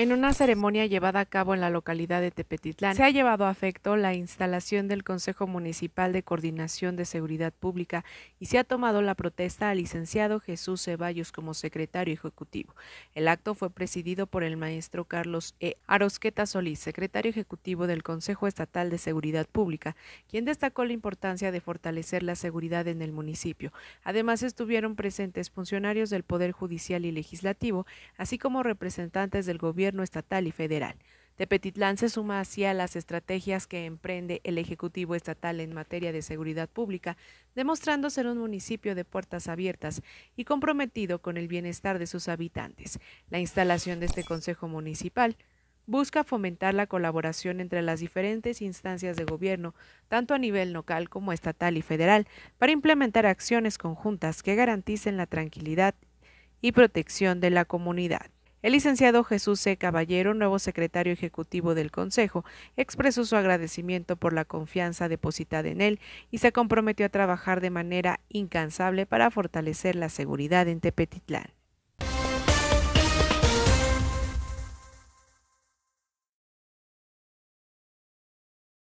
En una ceremonia llevada a cabo en la localidad de Tepetitlán, se ha llevado a efecto la instalación del Consejo Municipal de Coordinación de Seguridad Pública y se ha tomado la protesta al licenciado Jesús Ceballos como secretario ejecutivo. El acto fue presidido por el maestro Carlos E. Arosqueta Solís, secretario ejecutivo del Consejo Estatal de Seguridad Pública, quien destacó la importancia de fortalecer la seguridad en el municipio. Además, estuvieron presentes funcionarios del Poder Judicial y Legislativo, así como representantes del gobierno estatal y federal. Tepetitlán se suma así a las estrategias que emprende el Ejecutivo Estatal en materia de seguridad pública, demostrando ser un municipio de puertas abiertas y comprometido con el bienestar de sus habitantes. La instalación de este Consejo Municipal busca fomentar la colaboración entre las diferentes instancias de gobierno, tanto a nivel local como estatal y federal, para implementar acciones conjuntas que garanticen la tranquilidad y protección de la comunidad. El licenciado Jesús C. Caballero, nuevo secretario ejecutivo del Consejo, expresó su agradecimiento por la confianza depositada en él y se comprometió a trabajar de manera incansable para fortalecer la seguridad en Tepetitlán.